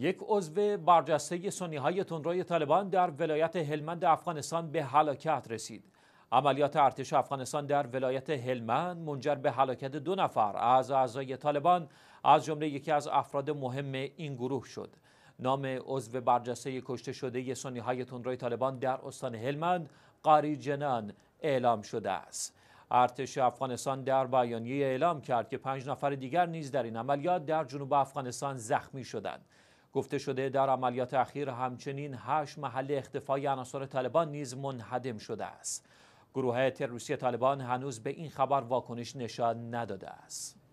یک عضو برجسته سنی های تندروی طالبان در ولایت هلمند افغانستان به هلاکت رسید. عملیات ارتش افغانستان در ولایت هلمند منجر به هلاکت دو نفر از اعضای طالبان از جمله یکی از افراد مهم این گروه شد. نام عضو برجسته کشته شده سنی های تندروی طالبان در استان هلمند قاری جنان اعلام شده است. ارتش افغانستان در بیانیه اعلام کرد که پنج نفر دیگر نیز در این عملیات در جنوب افغانستان زخمی شدند. گفته شده در عملیات اخیر همچنین هشت محل اختفای عناصر طالبان نیز منهدم شده است گروه تروریستی طالبان هنوز به این خبر واکنش نشان نداده است